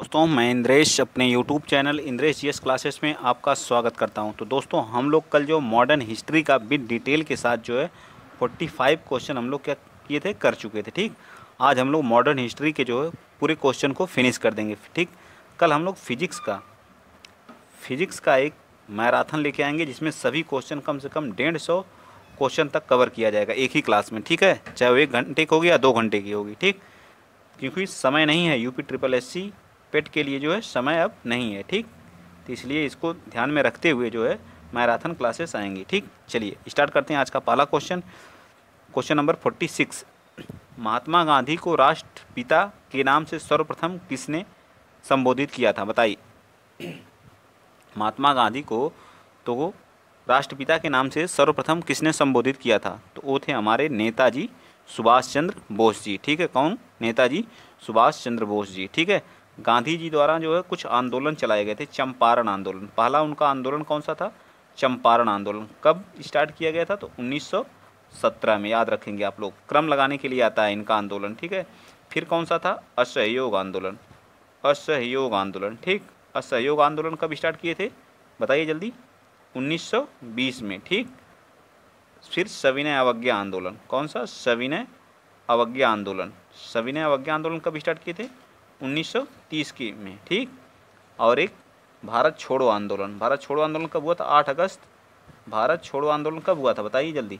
दोस्तों मैं इंद्रेश अपने YouTube channel Indresh GS classes में आपका स्वागत करता हूं तो दोस्तों हम लोग कल जो मॉडर्न हिस्ट्री का बिट डिटेल के साथ जो है 45 क्वेश्चन हम लोग क्या किए थे कर चुके थे ठीक आज हम लोग मॉडर्न हिस्ट्री के जो है पूरे क्वेश्चन को फिनिश कर देंगे ठीक कल हम लोग फिजिक्स का फिजिक्स का एक मैराथन लेके आएंगे जिसमें सभी क्वेश्चन कम से कम डेढ़ सौ क्वेश्चन तक कवर किया जाएगा एक ही क्लास में ठीक है चाहे वो एक घंटे की होगी या दो घंटे की होगी ठीक क्योंकि समय नहीं है UP triple S C PET के लिए जो है समय अब नहीं है ठीक तो इसलिए इसको ध्यान में रखते हुए जो है मैराथन क्लासेस आएंगी ठीक चलिए स्टार्ट करते हैं आज का पहला question question number forty six Mahatma Gandhi को राष्ट्रपिता के नाम से सर्वप्रथम किसने संबोधित किया था बताइए महात्मा गांधी को तो राष्ट्रपिता के नाम से सर्वप्रथम किसने संबोधित किया था तो वो थे हमारे नेताजी सुभाष चंद्र बोस जी ठीक है कौन नेताजी सुभाष चंद्र बोस जी ठीक है गांधी जी द्वारा जो है कुछ आंदोलन चलाए गए थे चंपारण आंदोलन पहला उनका आंदोलन कौन सा था चंपारण आंदोलन कब स्टार्ट किया गया था तो 1917 में याद रखेंगे आप लोग क्रम लगाने के लिए आता है इनका आंदोलन ठीक है फिर कौन सा था असहयोग आंदोलन असहयोग आंदोलन ठीक असहयोग आंदोलन कब स्टार्ट किए थे बताइए जल्दी 1920 में ठीक फिर सविनय अवज्ञा आंदोलन कौन सा सविनय अवज्ञा आंदोलन सविनय अवज्ञा आंदोलन कब स्टार्ट किए थे 1930 की में ठीक और एक भारत छोड़ो आंदोलन भारत छोड़ो आंदोलन कब हुआ था आठ अगस्त भारत छोड़ो आंदोलन कब हुआ था बताइए जल्दी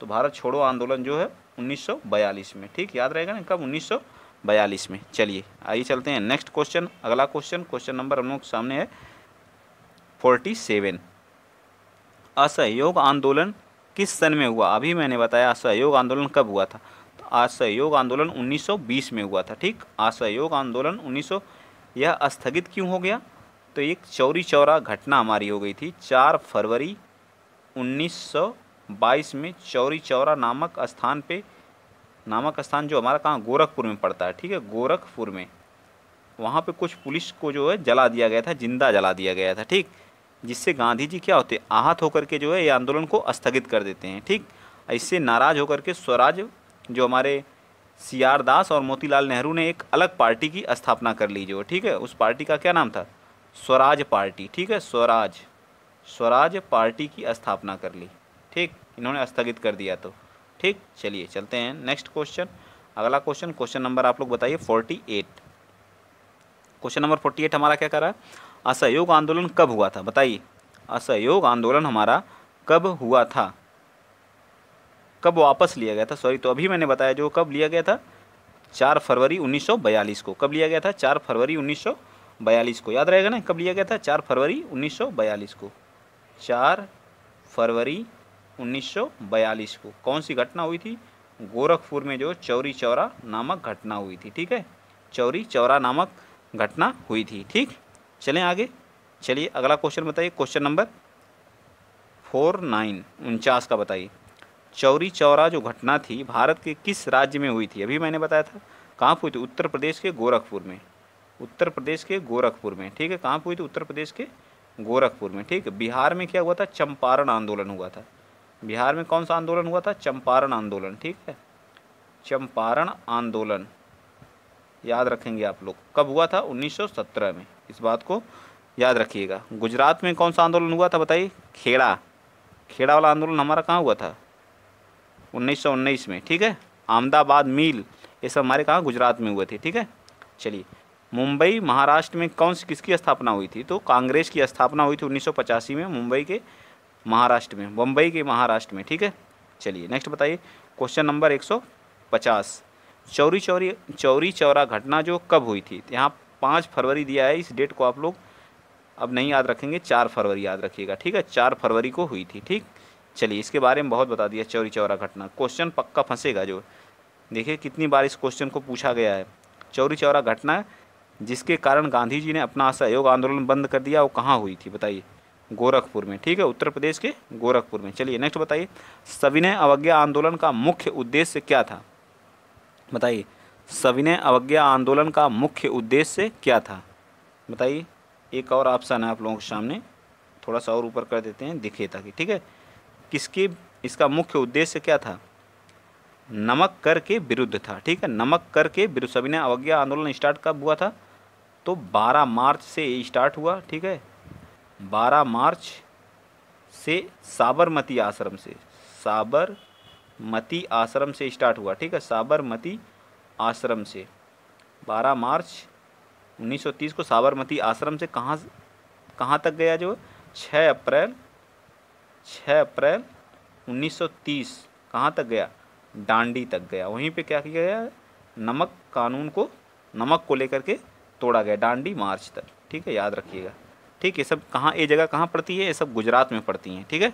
तो भारत छोड़ो आंदोलन जो है 1942 में ठीक याद रहेगा ना कब 1942 में चलिए आइए चलते हैं नेक्स्ट क्वेश्चन अगला क्वेश्चन क्वेश्चन नंबर हम लोग सामने है फोर्टी सेवन असहयोग आंदोलन किस सन में हुआ अभी मैंने बताया असहयोग आंदोलन कब हुआ था असहयोग आंदोलन 1920 में हुआ था ठीक असहयोग आंदोलन 1900 यह स्थगित क्यों हो गया तो एक चौरी चौरा घटना हमारी हो गई थी चार फरवरी 1922 में चौरी चौरा नामक स्थान पे नामक स्थान जो हमारा कहाँ गोरखपुर में पड़ता है ठीक है गोरखपुर में वहाँ पे कुछ पुलिस को जो है जला दिया गया था जिंदा जला दिया गया था ठीक जिससे गांधी जी क्या होते आहत होकर के जो है ये आंदोलन को स्थगित कर देते हैं ठीक इससे नाराज़ होकर के स्वराज जो हमारे सी आर दास और मोतीलाल नेहरू ने एक अलग पार्टी की स्थापना कर ली जो ठीक है उस पार्टी का क्या नाम था स्वराज पार्टी ठीक है स्वराज स्वराज पार्टी की स्थापना कर ली ठीक इन्होंने स्थगित कर दिया तो ठीक चलिए चलते हैं नेक्स्ट क्वेश्चन अगला क्वेश्चन क्वेश्चन नंबर आप लोग बताइए forty eight question number forty eight हमारा क्या कर रहा है असहयोग आंदोलन कब हुआ था बताइए असहयोग आंदोलन हमारा कब हुआ था कब वापस लिया गया था सॉरी तो अभी मैंने बताया जो कब लिया गया था चार फरवरी 1942 को कब लिया गया था चार फरवरी 1942 को याद रहेगा ना कब लिया गया था चार फरवरी 1942 को चार फरवरी 1942 को कौन सी घटना हुई थी गोरखपुर में जो चौरी चौरा नामक घटना हुई थी ठीक है चौरी चौरा नामक घटना हुई थी ठीक चलें आगे चलिए अगला क्वेश्चन बताइए क्वेश्चन नंबर फोर नाइन उनचास का बताइए चौरी चौरा जो घटना थी भारत के किस राज्य में हुई थी अभी मैंने बताया था कहाँ हुई थी उत्तर प्रदेश के गोरखपुर में उत्तर प्रदेश के गोरखपुर में ठीक है कहाँ हुई थी उत्तर प्रदेश के गोरखपुर में ठीक है बिहार में क्या हुआ था चंपारण आंदोलन हुआ था बिहार में कौन सा आंदोलन हुआ था चंपारण आंदोलन ठीक है चंपारण आंदोलन याद रखेंगे आप लोग कब हुआ था 1917 में इस बात को याद रखिएगा गुजरात में कौन सा आंदोलन हुआ था बताइए खेड़ा खेड़ा वाला आंदोलन हमारा कहाँ हुआ था 1919 में ठीक है अहमदाबाद मील ये सब हमारे कहाँ गुजरात में हुए थे ठीक है चलिए मुंबई महाराष्ट्र में कौन सी किसकी स्थापना हुई थी तो कांग्रेस की स्थापना हुई थी उन्नीस में मुंबई के महाराष्ट्र में बम्बई के महाराष्ट्र में ठीक है चलिए नेक्स्ट बताइए क्वेश्चन नंबर एक चौरी चौरी चौरी चौरा घटना जो कब हुई थी यहाँ पाँच फरवरी दिया है इस डेट को आप लोग अब नहीं याद रखेंगे चार फरवरी याद रखिएगा ठीक है चार फरवरी को हुई थी ठीक चलिए इसके बारे में बहुत बता दिया चौरी चौरा घटना क्वेश्चन पक्का फंसेगा जो देखिए कितनी बार इस क्वेश्चन को पूछा गया है चौरी चौरा घटना जिसके कारण गांधी जी ने अपना असहयोग आंदोलन बंद कर दिया वो कहाँ हुई थी बताइए गोरखपुर में ठीक है उत्तर प्रदेश के गोरखपुर में चलिए नेक्स्ट बताइए सविनय अवज्ञा आंदोलन का मुख्य उद्देश्य क्या था बताइए सविनय अवज्ञा आंदोलन का मुख्य उद्देश्य क्या था बताइए एक और ऑप्शन है आप लोगों के सामने थोड़ा सा और ऊपर कर देते हैं दिखे ताकि ठीक है किसके इसका मुख्य उद्देश्य क्या था नमक कर के विरुद्ध था ठीक है नमक कर के विरुद्ध सभी ने अवज्ञा आंदोलन स्टार्ट कब हुआ था तो 12 मार्च से स्टार्ट हुआ ठीक है 12 मार्च से साबरमती आश्रम से साबरमती आश्रम से स्टार्ट हुआ ठीक है साबरमती आश्रम से 12 मार्च 1930 को साबरमती आश्रम से कहाँ कहाँ तक गया जो 6 अप्रैल 6 अप्रैल 1930 कहाँ तक गया डांडी तक गया वहीं पे क्या किया गया नमक कानून को नमक को लेकर के तोड़ा गया डांडी मार्च तक ठीक है याद रखिएगा ठीक है सब कहाँ ये जगह कहाँ पड़ती है ये सब गुजरात में पड़ती हैं ठीक है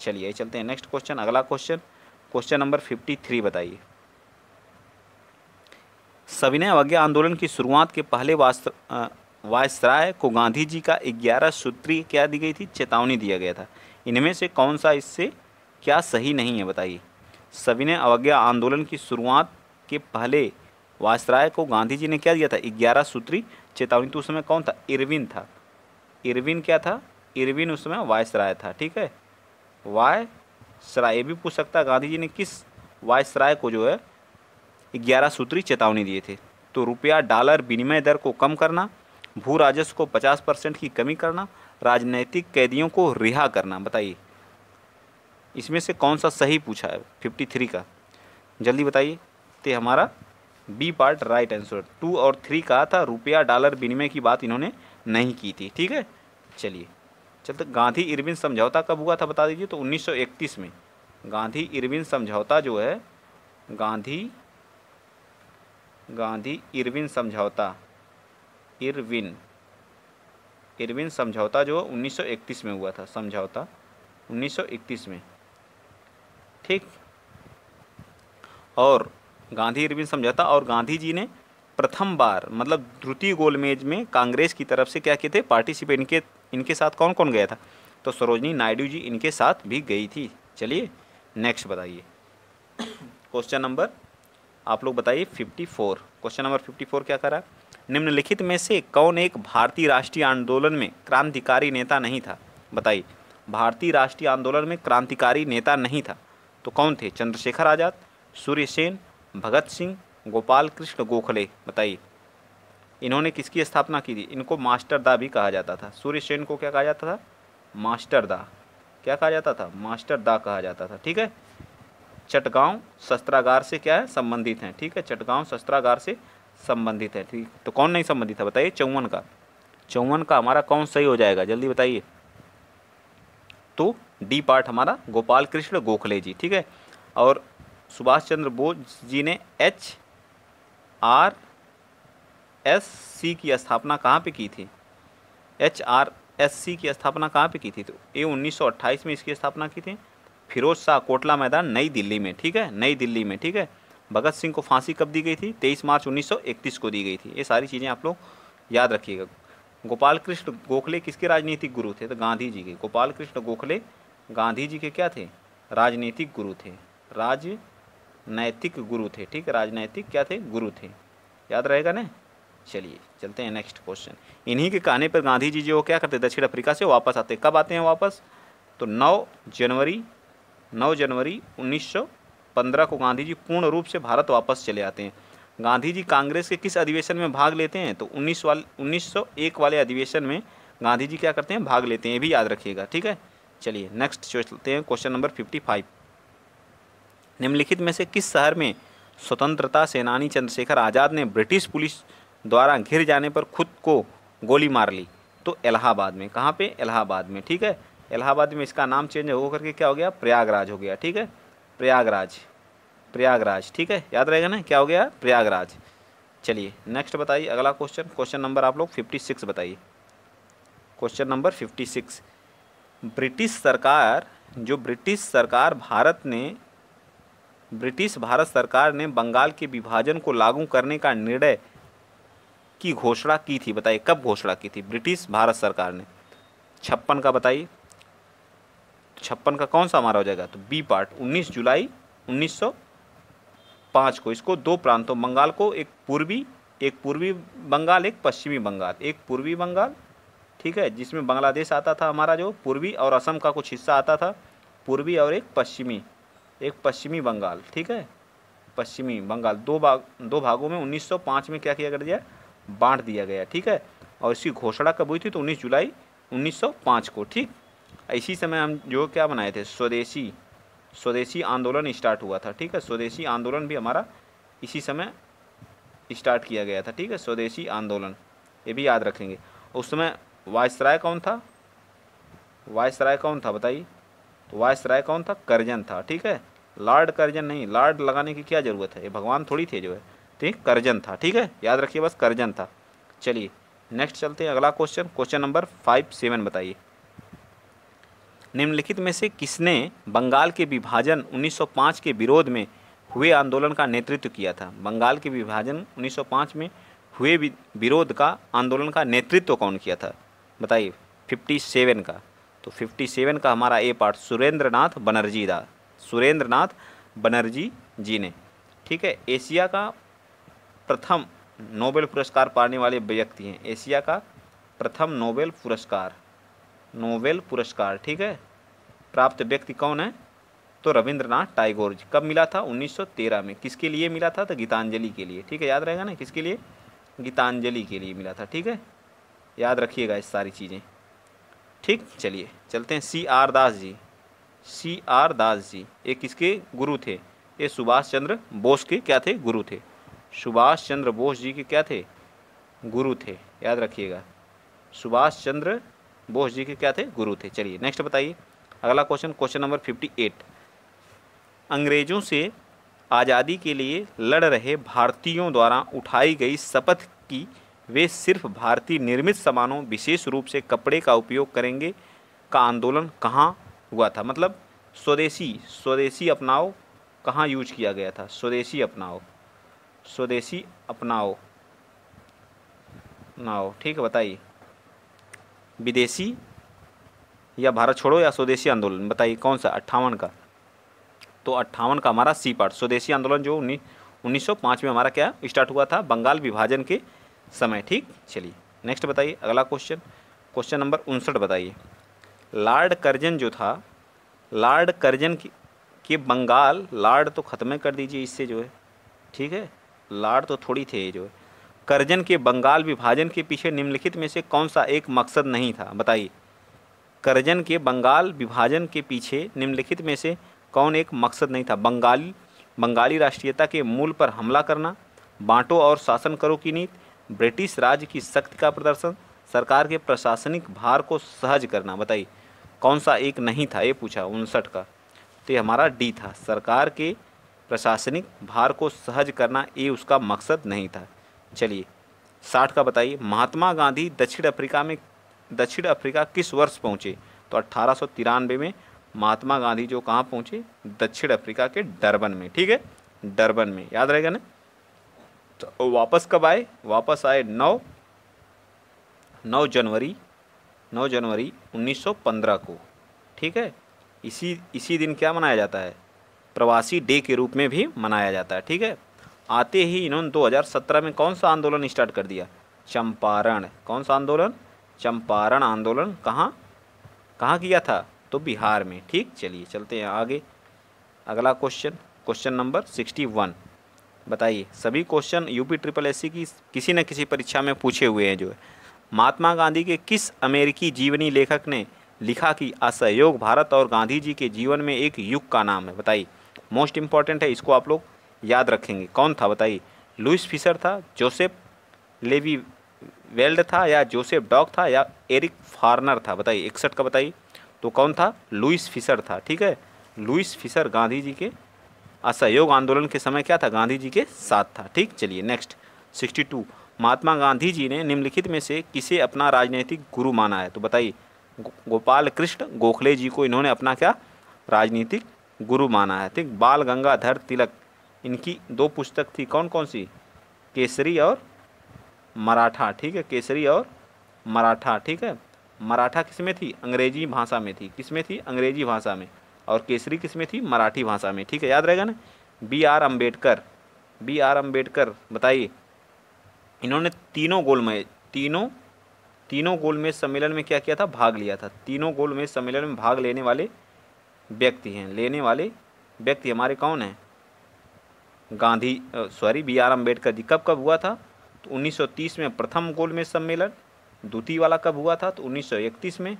चलिए चलते हैं नेक्स्ट क्वेश्चन अगला question question number fifty three बताइए सविनय अवज्ञा आंदोलन की शुरुआत के पहले वास्तव वायसराय को गांधी जी का ग्यारह सूत्री क्या दी गई थी चेतावनी दिया गया था इनमें से कौन सा इससे क्या सही नहीं है बताइए सविनय अवज्ञा आंदोलन की शुरुआत के पहले वायसराय को गांधी जी ने क्या दिया था ग्यारह सूत्री चेतावनी तो उस समय कौन था इरविन था इरविन क्या था इरविन उस समय वायसराय था ठीक है वाय सराय भी पूछ सकता है गांधी जी ने किस वायसराय को जो है ग्यारह सूत्री चेतावनी दिए थे तो रुपया डॉलर विनिमय दर को कम करना भू राजस्व को पचास परसेंट की कमी करना राजनैतिक कैदियों को रिहा करना बताइए इसमें से कौन सा सही पूछा है फिफ्टी थ्री का जल्दी बताइए तो हमारा B part right answer two और थ्री कहा था रुपया डॉलर विनिमय की बात इन्होंने नहीं की थी ठीक है चलिए चलते तो गांधी इरविन समझौता कब हुआ था बता दीजिए तो 1931 में गांधी इरविन समझौता जो है गांधी गांधी इरविन समझौता इरविन इरविन समझौता जो 1931 में हुआ था समझौता 1931 में ठीक और गांधी इरविन समझौता और गांधी जी ने प्रथम बार मतलब द्वितीय गोलमेज में कांग्रेस की तरफ से क्या किए थे पार्टिसिपेट इनके इनके साथ कौन कौन गया था तो सरोजनी नायडू जी इनके साथ भी गई थी चलिए नेक्स्ट बताइए क्वेश्चन नंबर आप लोग बताइए 54 क्वेश्चन नंबर 54 क्या करा निम्नलिखित में से कौन एक भारतीय राष्ट्रीय आंदोलन में क्रांतिकारी नेता नहीं था बताइए भारतीय राष्ट्रीय आंदोलन में क्रांतिकारी नेता नहीं था तो कौन थे चंद्रशेखर आज़ाद सूर्यसेन भगत सिंह गोपाल कृष्ण गोखले बताइए इन्होंने किसकी स्थापना की थी इनको मास्टर दा भी कहा जाता था सूर्यसेन को क्या कहा जाता था मास्टर दा क्या कहा जाता था मास्टर दा कहा जाता था ठीक है चटगांव शस्त्रागार से क्या है संबंधित हैं ठीक है चटगांव शस्त्रागार से संबंधित है ठीक तो कौन नहीं संबंधित है बताइए चौवन का चौवन का हमारा कौन सही हो जाएगा जल्दी बताइए तो डी पार्ट हमारा गोपाल कृष्ण गोखले जी ठीक है और सुभाष चंद्र बोस जी ने एच आर एस सी की स्थापना कहाँ पे की थी एच आर एस सी की स्थापना कहाँ पे की थी तो ये 1928 में इसकी स्थापना की थी फिरोज शाह कोटला मैदान नई दिल्ली में ठीक है नई दिल्ली में ठीक है भगत सिंह को फांसी कब दी गई थी 23 मार्च 1931 को दी गई थी ये सारी चीज़ें आप लोग याद रखिएगा गोपाल कृष्ण गोखले किसके राजनीतिक गुरु थे तो गांधी जी के गोपाल कृष्ण गोखले गांधी जी के क्या थे राजनीतिक गुरु थे राजनैतिक गुरु थे ठीक राजनैतिक क्या थे गुरु थे याद रहेगा ना चलिए चलते हैं नेक्स्ट क्वेश्चन इन्हीं के कहने पर गांधी जी जो क्या करते दक्षिण अफ्रीका से वापस आते कब आते हैं वापस तो नौ जनवरी नौ जनवरी उन्नीस पंद्रह को गांधी जी पूर्ण रूप से भारत वापस चले आते हैं गांधी जी कांग्रेस के किस अधिवेशन में भाग लेते हैं तो उन्नीस वाले उन्नीस सौ एक वाले अधिवेशन में गांधी जी क्या करते हैं भाग लेते हैं ये भी याद रखिएगा ठीक है चलिए नेक्स्ट चलते हैं क्वेश्चन नंबर फिफ्टी फाइव निम्नलिखित में से किस शहर में स्वतंत्रता सेनानी चंद्रशेखर आज़ाद ने ब्रिटिश पुलिस द्वारा घिर जाने पर खुद को गोली मार ली तो इलाहाबाद में कहाँ पर इलाहाबाद में ठीक है इलाहाबाद में इसका नाम चेंज होकर के क्या हो गया प्रयागराज हो गया ठीक है प्रयागराज प्रयागराज ठीक है याद रहेगा ना क्या हो गया प्रयागराज चलिए नेक्स्ट बताइए अगला क्वेश्चन क्वेश्चन नंबर आप लोग फिफ्टी सिक्स बताइए question number fifty six British सरकार जो ब्रिटिश सरकार भारत ने ब्रिटिश भारत सरकार ने बंगाल के विभाजन को लागू करने का निर्णय की घोषणा की थी बताइए कब घोषणा की थी ब्रिटिश भारत सरकार ने छप्पन का बताइए छप्पन का कौन सा हमारा हो जाएगा तो बी पार्ट 19 जुलाई 1905 को इसको दो प्रांतों बंगाल को एक पूर्वी एक पूर्वी बंगाल एक पश्चिमी बंगाल एक पूर्वी बंगाल ठीक है जिसमें बांग्लादेश आता था हमारा जो पूर्वी और असम का कुछ हिस्सा आता था पूर्वी और एक पश्चिमी एक पश्चिमी बंगाल ठीक है पश्चिमी बंगाल दो भाग दो भागों में 1905 में क्या किया कर दिया बांट दिया गया ठीक है और इसकी घोषणा कब हुई थी तो 19 जुलाई 1905 को ठीक इसी समय हम जो क्या बनाए थे स्वदेशी स्वदेशी आंदोलन स्टार्ट हुआ था ठीक है स्वदेशी आंदोलन भी हमारा इसी समय स्टार्ट किया गया था ठीक है स्वदेशी आंदोलन ये भी याद रखेंगे उस समय वायसराय कौन था वायसराय कौन था बताइए तो वायसराय कौन था करजन था ठीक है लार्ड करजन नहीं लार्ड लगाने की क्या ज़रूरत है ये भगवान थोड़ी थे जो है ठीक करजन था ठीक है याद रखिए बस करजन था चलिए नेक्स्ट चलते हैं अगला question question number five seven बताइए निम्नलिखित में से किसने बंगाल के विभाजन 1905 के विरोध में हुए आंदोलन का नेतृत्व किया था बंगाल के विभाजन 1905 में हुए विरोध का आंदोलन का नेतृत्व कौन किया था बताइए सेवन का तो सेवन का हमारा ए पार्ट सुरेंद्र नाथ बनर्जी था सुरेंद्र नाथ बनर्जी जी ने ठीक है एशिया का प्रथम नोबेल पुरस्कार पाने वाले व्यक्ति हैं एशिया का प्रथम नोबेल पुरस्कार नोबेल पुरस्कार ठीक है प्राप्त व्यक्ति कौन है तो रविंद्रनाथ टाइगोर जी कब मिला था 1913 में किसके लिए मिला था तो गीतांजलि के लिए ठीक है याद रहेगा ना किसके लिए गीतांजलि के लिए मिला था ठीक है याद रखिएगा इस सारी चीज़ें ठीक चलिए चलते हैं सी आर दास जी सी आर दास जी ये किसके गुरु थे ये सुभाष चंद्र बोस के क्या थे गुरु थे सुभाष चंद्र बोस जी के क्या थे गुरु थे याद रखिएगा सुभाष चंद्र बोस जी के क्या थे गुरु थे चलिए नेक्स्ट बताइए अगला question question number fifty eight अंग्रेजों से आज़ादी के लिए लड़ रहे भारतीयों द्वारा उठाई गई शपथ की वे सिर्फ भारतीय निर्मित सामानों विशेष रूप से कपड़े का उपयोग करेंगे का आंदोलन कहाँ हुआ था मतलब स्वदेशी स्वदेशी अपनाओ कहाँ यूज किया गया था स्वदेशी अपनाओ स्वदेशी अपनाओ नाओ ठीक है बताइए विदेशी या भारत छोड़ो या स्वदेशी आंदोलन बताइए कौन सा अट्ठावन का तो अट्ठावन का हमारा सी पार्ट स्वदेशी आंदोलन जो उन्नीस उन्नीस में हमारा क्या स्टार्ट हुआ था बंगाल विभाजन के समय ठीक चलिए नेक्स्ट बताइए अगला क्वेश्चन क्वेश्चन नंबर उनसठ बताइए लॉर्ड कर्जन जो था लॉर्ड कर्जन के बंगाल लाड तो ख़त्म कर दीजिए इससे जो है ठीक है लाड तो थोड़ी थे जो है करजन के बंगाल विभाजन के पीछे निम्नलिखित में से कौन सा एक मकसद नहीं था बताइए करजन के बंगाल विभाजन के पीछे निम्नलिखित में से कौन एक मकसद नहीं था बंगाली बंगाली राष्ट्रीयता के मूल पर हमला करना बांटो और शासन करो की नीति ब्रिटिश राज की शक्ति का प्रदर्शन सरकार के प्रशासनिक भार को सहज करना बताइए कौन सा एक नहीं था ये पूछा उनसठ का तो ये हमारा डी था सरकार के प्रशासनिक भार को सहज करना ये उसका मकसद नहीं था चलिए साठ का बताइए महात्मा गांधी दक्षिण अफ्रीका में दक्षिण अफ्रीका किस वर्ष पहुँचे तो अट्ठारह में महात्मा गांधी जो कहाँ पहुँचे दक्षिण अफ्रीका के डरबन में ठीक है डरबन में याद रहेगा ना तो वापस कब आए वापस आए नौ नौ जनवरी नौ जनवरी 1915 को ठीक है इसी इसी दिन क्या मनाया जाता है प्रवासी डे के रूप में भी मनाया जाता है ठीक है आते ही इन्होंने 2017 में कौन सा आंदोलन स्टार्ट कर दिया चंपारण कौन सा आंदोलन चंपारण आंदोलन कहाँ कहाँ किया था तो बिहार में ठीक चलिए चलते हैं आगे अगला question question number sixty one बताइए सभी क्वेश्चन यूपी ट्रिपल एस की किसी न किसी परीक्षा में पूछे हुए हैं जो है महात्मा गांधी के किस अमेरिकी जीवनी लेखक ने लिखा कि असहयोग भारत और गांधी जी के जीवन में एक युग का नाम है बताइए मोस्ट इम्पॉर्टेंट है इसको आप लोग याद रखेंगे कौन था बताइए लुइस फिशर था जोसेफ लेवी वेल्ड था या जोसेफ डॉग था या एरिक फार्नर था बताइए इकसठ का बताइए तो कौन था लुइस फिशर था ठीक है लुइस फिशर गांधी जी के असहयोग आंदोलन के समय क्या था गांधी जी के साथ था ठीक चलिए next sixty two Mahatma Gandhi ji ने निम्नलिखित में से किसे अपना राजनीतिक गुरु माना है तो बताइए गोपाल कृष्ण गोखले जी को इन्होंने अपना क्या राजनीतिक गुरु माना है ठीक बाल गंगाधर तिलक इनकी दो पुस्तक थी कौन कौन सी केसरी और मराठा ठीक है केसरी और मराठा ठीक है मराठा किस में थी अंग्रेजी भाषा में थी किस में थी अंग्रेजी भाषा में और केसरी किस में थी मराठी भाषा में ठीक है याद रहेगा ना B R Ambedkar B R Ambedkar बताइए इन्होंने तीनों गोलमेज तीनों तीनों गोलमेज सम्मेलन में क्या किया था भाग लिया था तीनों गोलमेज सम्मेलन में भाग लेने वाले व्यक्ति हैं लेने वाले व्यक्ति हमारे कौन हैं Gandhi sorry B R Ambedkar ji कब कब हुआ था तो 1930 में प्रथम गोलमेज सम्मेलन द्वितीय वाला कब हुआ था तो 1931 में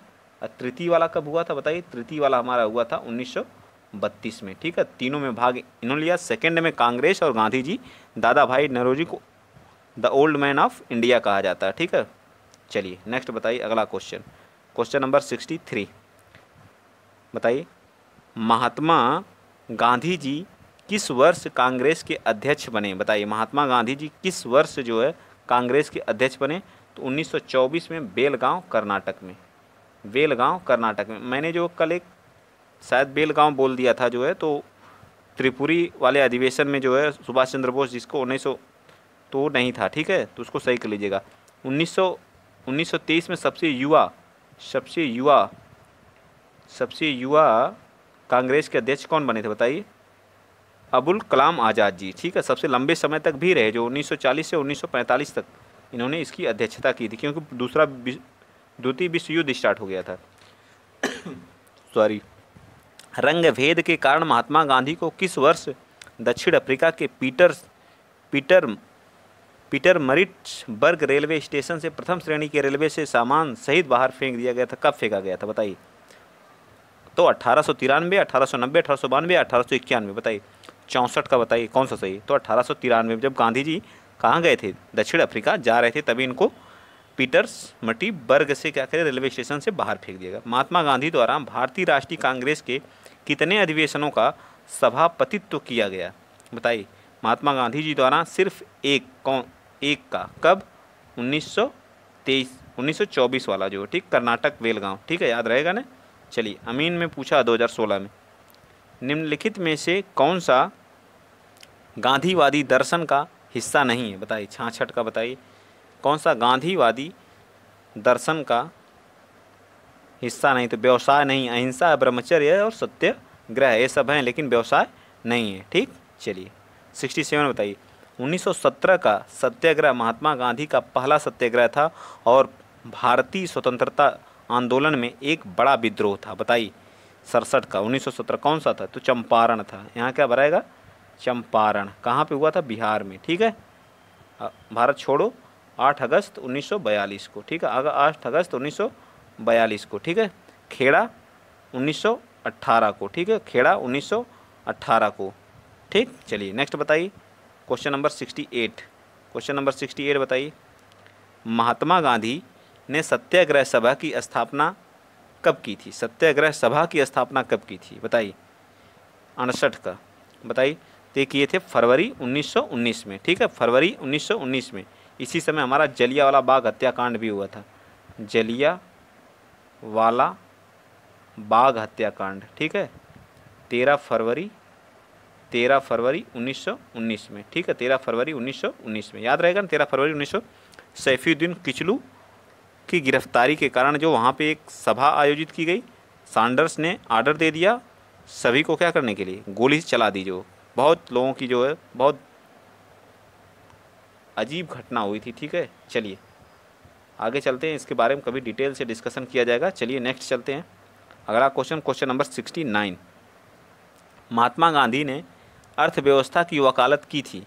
और तृतीय वाला कब हुआ था बताइए तृतीय वाला हमारा हुआ था 1932 में ठीक है तीनों में भाग इन्होंने लिया सेकेंड में कांग्रेस और गांधी जी दादा भाई नरोजी को the old man of India कहा जाता है ठीक है चलिए नेक्स्ट बताइए अगला question question number sixty three बताइए महात्मा गांधी जी किस वर्ष कांग्रेस के अध्यक्ष बने बताइए महात्मा गांधी जी किस वर्ष जो है कांग्रेस के अध्यक्ष बने तो 1924 में बेलगांव कर्नाटक में बेलगांव कर्नाटक में मैंने जो कल एक शायद बेलगांव बोल दिया था जो है तो त्रिपुरी वाले अधिवेशन में जो है सुभाष चंद्र बोस जिसको उन्नीस तो नहीं था ठीक है तो उसको सही कर लीजिएगा उन्नीस में सबसे युवा सबसे युवा सबसे युवा कांग्रेस के अध्यक्ष कौन बने थे बताइए अबुल कलाम आज़ाद जी ठीक है सबसे लंबे समय तक भी रहे जो 1940 से 1945 तक इन्होंने इसकी अध्यक्षता की थी क्योंकि दूसरा द्वितीय विश्व युद्ध स्टार्ट हो गया था सॉरी भेद के कारण महात्मा गांधी को किस वर्ष दक्षिण अफ्रीका के Peter Peter Pietermaritzburg railway station से प्रथम श्रेणी के रेलवे से सामान सहित बाहर फेंक दिया गया था कब फेंका गया था बताइए तो अठारह सौ तिरानवे अठारह सौ नब्बे अठारह सौ बानवे अठारह सौ इक्यानवे बताइए चौंसठ का बताइए कौन सा सही तो तिरानवे में जब गांधी जी कहाँ गए थे दक्षिण अफ्रीका जा रहे थे तभी इनको पीटर्स मटी बर्ग से क्या करें रेलवे स्टेशन से बाहर फेंक दिया गया महात्मा गांधी द्वारा भारतीय राष्ट्रीय कांग्रेस के कितने अधिवेशनों का सभापतित्व किया गया बताइए महात्मा गांधी जी द्वारा सिर्फ एक कौन एक का कब 1923 1924 वाला जो ठीक कर्नाटक वेलगांव ठीक है याद रहेगा ना चलिए अमीन में पूछा 2016 में निम्नलिखित में से कौन सा गांधीवादी दर्शन का हिस्सा नहीं है बताइए छाछठ का बताइए कौन सा गांधीवादी दर्शन का हिस्सा नहीं तो व्यवसाय नहीं अहिंसा ब्रह्मचर्य और सत्य ग्रह ये सब हैं लेकिन व्यवसाय नहीं है ठीक चलिए सिक्सटी सेवन बताइए 1917 का सत्याग्रह महात्मा गांधी का पहला सत्याग्रह था और भारतीय स्वतंत्रता आंदोलन में एक बड़ा विद्रोह था बताइए सड़सठ का 1917 कौन सा था तो चंपारण था यहाँ क्या बनाएगा चंपारण कहाँ पे हुआ था बिहार में ठीक है भारत छोड़ो 8 अगस्त 1942 को ठीक है अगर आठ अगस्त 1942 को ठीक है खेड़ा 1918 को ठीक है खेड़ा 1918 को ठीक चलिए नेक्स्ट बताइए क्वेश्चन नंबर 68 क्वेश्चन नंबर 68 बताइए महात्मा गांधी ने सत्याग्रह सभा की स्थापना कब की थी सत्याग्रह सभा की स्थापना कब की थी बताइए अड़सठ का बताइए तो किए थे फरवरी 1919 में ठीक है फरवरी 1919 में इसी समय हमारा जलिया वाला बाग हत्याकांड भी हुआ था जलिया वाला बाघ हत्याकांड ठीक है तेरह फरवरी तेरह फरवरी 1919 में ठीक है तेरह फरवरी 1919 में याद रहेगा ना तेरह फरवरी उन्नीस सौ सैफीद्दीन किचलू की गिरफ्तारी के कारण जो वहाँ पे एक सभा आयोजित की गई सांडर्स ने आर्डर दे दिया सभी को क्या करने के लिए गोली चला दी जो बहुत लोगों की जो है बहुत अजीब घटना हुई थी ठीक है चलिए आगे चलते हैं इसके बारे में कभी डिटेल से डिस्कशन किया जाएगा चलिए नेक्स्ट चलते हैं अगला question question number sixty nine Mahatma Gandhi ने अर्थव्यवस्था की वकालत की थी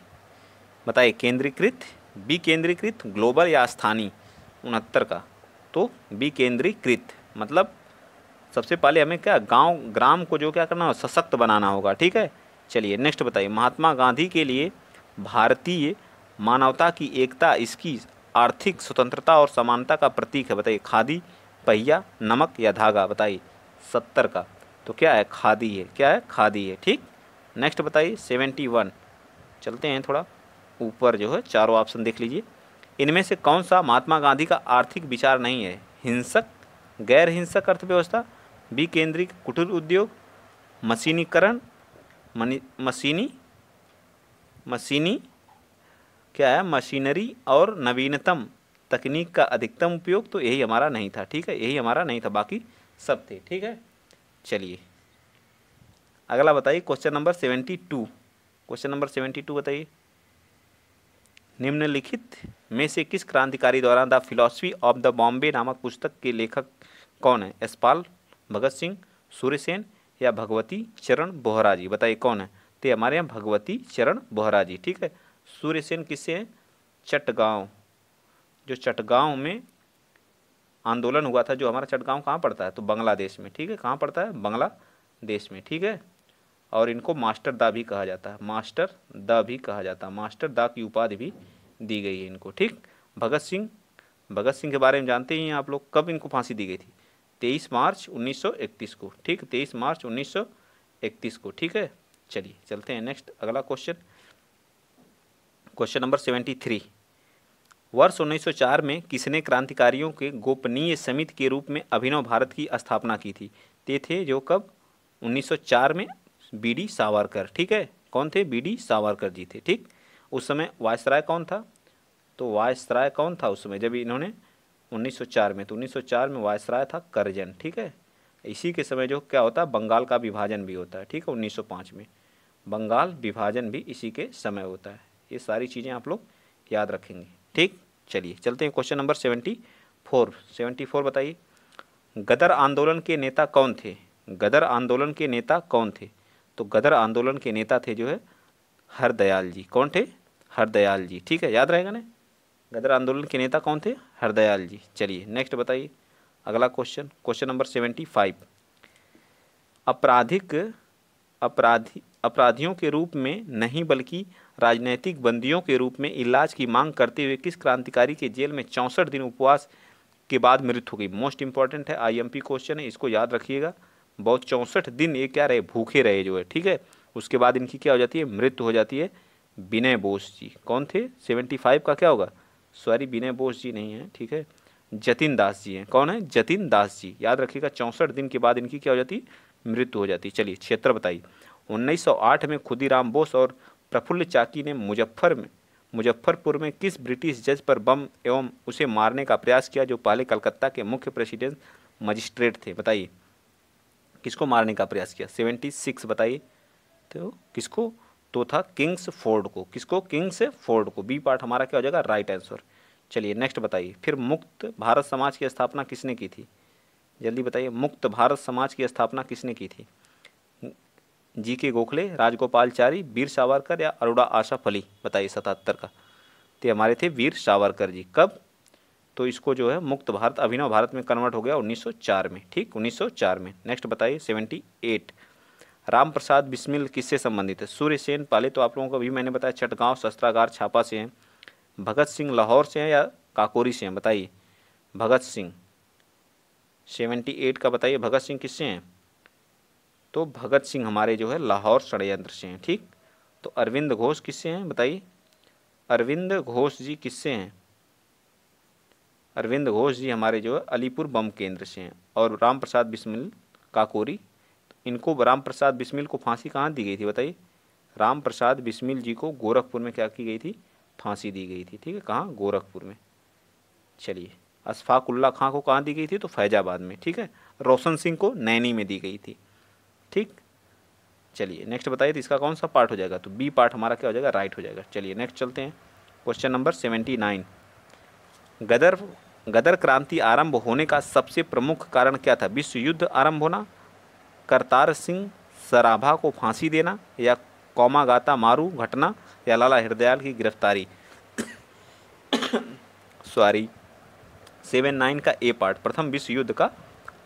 बताइए केंद्रीकृत विकेंद्रीकृत ग्लोबल या स्थानीय उनहत्तर का तो विकेंद्रीकृत मतलब सबसे पहले हमें क्या गांव ग्राम को जो क्या करना हो सशक्त बनाना होगा ठीक है चलिए नेक्स्ट बताइए महात्मा गांधी के लिए भारतीय मानवता की एकता इसकी आर्थिक स्वतंत्रता और समानता का प्रतीक है बताइए खादी पहिया नमक या धागा बताइए सत्तर का तो क्या है खादी है क्या है खादी है ठीक नेक्स्ट बताइए सेवेंटी वन चलते हैं थोड़ा ऊपर जो है चारों ऑप्शन देख लीजिए इनमें से कौन सा महात्मा गांधी का आर्थिक विचार नहीं है हिंसक गैर हिंसक अर्थव्यवस्था विकेंद्रिक कुटीर उद्योग मशीनीकरण मशीनी मशीनी क्या है मशीनरी और नवीनतम तकनीक का अधिकतम उपयोग तो यही हमारा नहीं था ठीक है यही हमारा नहीं था बाकी सब थे ठीक है चलिए अगला बताइए question number seventy two question number seventy two बताइए निम्नलिखित में से किस क्रांतिकारी द्वारा the philosophy of the bomb नामक पुस्तक के लेखक कौन है यशपाल भगत सिंह सूर्यसेन या भगवती चरण बोहरा जी बताइए कौन है तो हमारे यहाँ भगवती चरण बोहरा जी ठीक है सूर्यसेन किससे हैं चटगांव जो चटगांव में आंदोलन हुआ था जो हमारा चटगांव कहाँ पड़ता है तो बांग्लादेश में ठीक है कहाँ पड़ता है बांग्लादेश में ठीक है और इनको मास्टर दा भी कहा जाता है मास्टर दा भी कहा जाता है मास्टर दा की उपाधि भी दी गई है इनको ठीक भगत सिंह भगत सिंह के बारे में जानते ही हैं आप लोग कब इनको फांसी दी गई थी तेईस मार्च 1931 को ठीक तेईस मार्च 1931 को ठीक है चलिए चलते हैं नेक्स्ट अगला question question number seventy three वर्ष 1904 में किसने क्रांतिकारियों के गोपनीय समिति के रूप में अभिनव भारत की स्थापना की थी ते थे जो कब 1904 में बी डी सावरकर ठीक है कौन थे बी डी सावरकर जी थे ठीक उस समय वायसराय कौन था तो वायसराय कौन था उस समय जब इन्होंने 1904 में तो 1904 में वायसराय था करजन ठीक है इसी के समय जो क्या होता है बंगाल का विभाजन भी होता है ठीक है 1905 में बंगाल विभाजन भी इसी के समय होता है ये सारी चीज़ें आप लोग याद रखेंगे ठीक चलिए चलते हैं question number seventy four seventy four बताइए गदर आंदोलन के नेता कौन थे गदर आंदोलन के नेता कौन थे तो गदर आंदोलन के नेता थे जो है हरदयाल जी कौन थे हरदयाल जी ठीक है याद रहेगा ना गदर आंदोलन के नेता कौन थे हरदयाल जी चलिए नेक्स्ट बताइए अगला question question number seventy five आपराधिक अपराधी अपराधियों के रूप में नहीं बल्कि राजनैतिक बंदियों के रूप में इलाज की मांग करते हुए किस क्रांतिकारी के जेल में चौंसठ दिन उपवास के बाद मृत्यु हो गई मोस्ट इंपॉर्टेंट है आईएमपी क्वेश्चन है इसको याद रखिएगा बहुत चौंसठ दिन ये क्या रहे भूखे रहे जो है ठीक है उसके बाद इनकी क्या हो जाती है मृत्यु हो जाती है विनय बोस जी कौन थे सेवेंटी फाइव का क्या होगा सॉरी विनय बोस जी नहीं है ठीक है जतिन दास जी हैं कौन है जतिन दास जी याद रखिएगा चौंसठ दिन के बाद इनकी क्या हो जाती मृत्यु हो जाती चलिए क्षेत्र बताइए उन्नीस में खुदीराम बोस और प्रफुल्ल चाकी ने मुजफ्फर में मुजफ्फरपुर में किस ब्रिटिश जज पर बम एवं उसे मारने का प्रयास किया जो पहले कलकत्ता के मुख्य प्रेसिडेंट मजिस्ट्रेट थे बताइए किसको मारने का प्रयास किया सेवेंटी सिक्स बताइए तो किसको तो था किंग्स फोर्ड को किसको किंग्स फोर्ड को बी पार्ट हमारा क्या हो जाएगा राइट आंसर चलिए नेक्स्ट बताइए फिर मुक्त भारत समाज की स्थापना किसने की थी जल्दी बताइए मुक्त भारत समाज की स्थापना किसने की थी जी के गोखले राजगोपालचारी वीर सावरकर या अरोड़ा आशा फली बताइए सतहत्तर का तो हमारे थे वीर सावरकर जी कब तो इसको जो है मुक्त भारत अभिनव भारत में कन्वर्ट हो गया 1904 में ठीक 1904 में नेक्स्ट बताइए 78 राम प्रसाद बिस्मिल किससे संबंधित है सूर्यसेन पाले तो आप लोगों को भी मैंने बताया चटगांव शस्त्रागार छापा से हैं भगत सिंह लाहौर से हैं या काकोरी से हैं बताइए भगत सिंह सेवेंटी का बताइए भगत सिंह किससे हैं तो भगत सिंह हमारे जो है लाहौर षडयंत्र से हैं ठीक तो अरविंद घोष किससे हैं बताइए अरविंद घोष जी किससे हैं अरविंद घोष जी हमारे जो है अलीपुर बम केंद्र से हैं और राम प्रसाद बिस्मिल काकोरी इनको राम प्रसाद बिस्मिल को फांसी कहाँ दी गई थी बताइए राम प्रसाद बिस्मिल जी को गोरखपुर में क्या की गई थी फांसी दी गई थी ठीक है कहाँ गोरखपुर में चलिए अशफाकुल्ला खां को कहाँ दी गई थी तो फैजाबाद में ठीक है रोशन सिंह को नैनी में दी गई थी ठीक चलिए नेक्स्ट बताइए तो इसका कौन सा पार्ट हो जाएगा तो बी पार्ट हमारा क्या हो जाएगा राइट हो जाएगा चलिए नेक्स्ट चलते हैं क्वेश्चन नंबर सेवेंटी नाइन गदर गदर क्रांति आरंभ होने का सबसे प्रमुख कारण क्या था विश्व युद्ध आरंभ होना करतार सिंह सराभा को फांसी देना या कौमागाता मारू घटना या लाला हृदयाल की गिरफ्तारी सॉरी सेवन नाइन का ए पार्ट प्रथम विश्व युद्ध का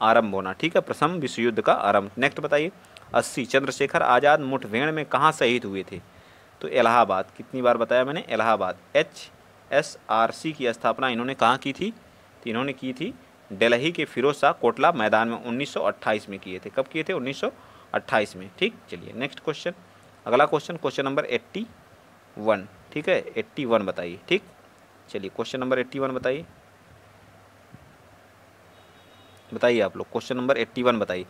आरंभ होना ठीक है प्रथम विश्व युद्ध का आरंभ नेक्स्ट बताइए अस्सी चंद्रशेखर आज़ाद मुठभेड़ में कहाँ शहीद हुए थे तो इलाहाबाद कितनी बार बताया मैंने Allahabad H S R C की स्थापना इन्होंने कहाँ की थी तो इन्होंने की थी दिल्ली के फिरोज शाह कोटला मैदान में 1928 में किए थे कब किए थे 1928 में ठीक चलिए नेक्स्ट क्वेश्चन अगला क्वेश्चन क्वेश्चन नंबर 81 ठीक है 81 बताइए ठीक चलिए क्वेश्चन नंबर 81 बताइए बताइए आप लोग क्वेश्चन नंबर 81 बताइए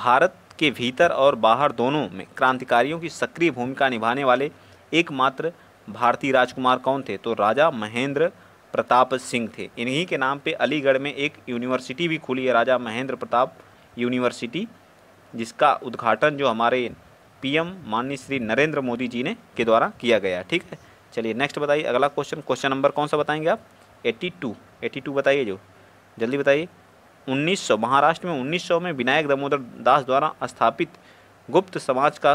भारत के भीतर और बाहर दोनों में क्रांतिकारियों की सक्रिय भूमिका निभाने वाले एकमात्र भारतीय राजकुमार कौन थे तो राजा महेंद्र प्रताप सिंह थे इन्हीं के नाम पे अलीगढ़ में एक यूनिवर्सिटी भी खुली है राजा महेंद्र प्रताप यूनिवर्सिटी जिसका उद्घाटन जो हमारे पीएम माननीय श्री नरेंद्र मोदी जी ने के द्वारा किया गया ठीक है चलिए नेक्स्ट बताइए अगला क्वेश्चन क्वेश्चन नंबर कौन सा बताएंगे आप एट्टी टू एट्टी टू बताइए जो जल्दी बताइए उन्नीस सौ महाराष्ट्र में उन्नीस सौ में विनायक दामोदर दास द्वारा स्थापित गुप्त समाज का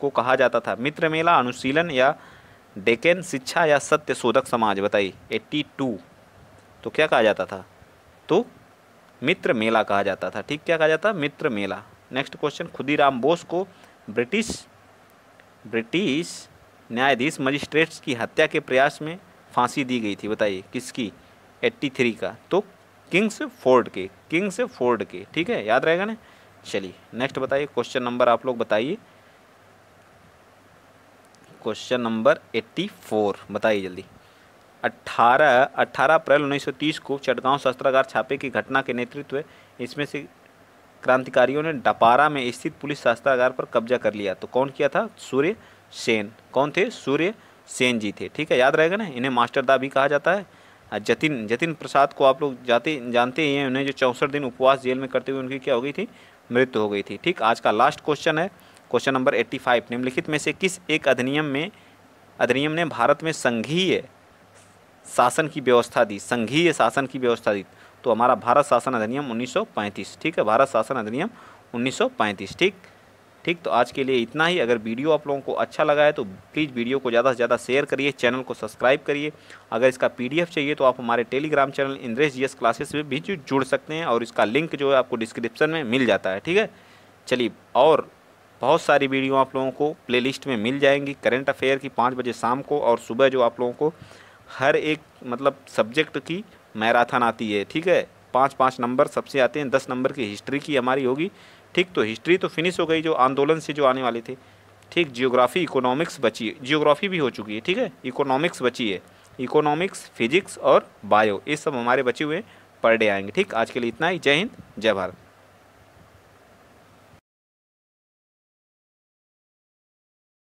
को कहा जाता था मित्र मेला अनुशीलन या डेकेन शिक्षा या सत्य शोधक समाज बताइए एट्टी टू तो क्या कहा जाता था तो मित्र मेला कहा जाता था ठीक क्या कहा जाता मित्र मेला नेक्स्ट क्वेश्चन खुदीराम बोस को ब्रिटिश ब्रिटिश न्यायाधीश मजिस्ट्रेट्स की हत्या के प्रयास में फांसी दी गई थी बताइए किसकी एट्टी थ्री का तो किंग्स फोर्ड के किंग्स फोर्ड के ठीक है याद रहेगा ना चलिए नेक्स्ट बताइए क्वेश्चन नंबर आप लोग बताइए क्वेश्चन नंबर 84 बताइए जल्दी 18 18 अप्रैल 1930 को चटगांव शस्त्रागार छापे की घटना के नेतृत्व इसमें से क्रांतिकारियों ने डपारा में स्थित पुलिस शस्त्रागार पर कब्जा कर लिया तो कौन किया था सूर्य सेन कौन थे सूर्य सेन जी थे ठीक है याद रहेगा ना इन्हें मास्टरदा भी कहा जाता है जतिन जतिन प्रसाद को आप लोग जाते जानते ही हैं उन्हें जो चौंसठ दिन उपवास जेल में करते हुए उनकी क्या हो गई थी मृत्यु हो गई थी ठीक आज का लास्ट क्वेश्चन है क्वेश्चन नंबर एट्टी फाइव निम्नलिखित में से किस एक अधिनियम में अधिनियम ने भारत में संघीय शासन की व्यवस्था दी संघीय शासन की व्यवस्था दी तो हमारा भारत शासन अधिनियम 1935 ठीक है भारत शासन अधिनियम 1935 ठीक ठीक तो आज के लिए इतना ही अगर वीडियो आप लोगों को अच्छा लगा है तो प्लीज़ वीडियो को ज़्यादा से ज़्यादा शेयर करिए चैनल को सब्सक्राइब करिए अगर इसका पीडीएफ चाहिए तो आप हमारे Telegram channel Indresh GS classes में भी जुड़ सकते हैं और इसका लिंक जो है आपको डिस्क्रिप्शन में मिल जाता है ठीक है चलिए और बहुत सारी वीडियो आप लोगों को प्लेलिस्ट में मिल जाएंगी करंट अफेयर की पाँच बजे शाम को और सुबह जो आप लोगों को हर एक मतलब सब्जेक्ट की मैराथन आती है ठीक है पाँच पाँच नंबर सबसे आते हैं दस नंबर की हिस्ट्री की हमारी होगी ठीक तो हिस्ट्री तो फिनिश हो गई जो आंदोलन से जो आने वाले थे ठीक जियोग्राफी इकोनॉमिक्स बची है जियोग्राफी भी हो चुकी है ठीक है इकोनॉमिक्स बची है इकोनॉमिक्स फिजिक्स और बायो ये सब हमारे बचे हुए पर डे आएंगे ठीक आज के लिए इतना ही जय हिंद जय भारत